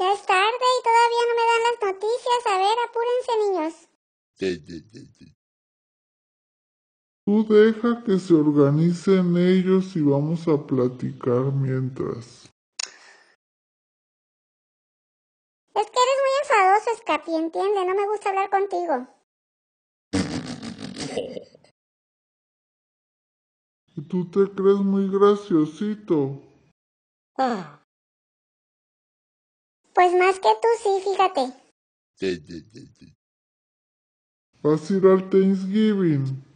Ya es tarde y todavía no me dan las noticias. A ver, apúrense, niños. Tú deja que se organicen ellos y vamos a platicar mientras. Es que eres muy enfadoso, Scapi, entiende, no me gusta hablar contigo. ¿Y tú te crees muy graciosito? Ah. Pues más que tú sí, fíjate. Va a ir al Thanksgiving.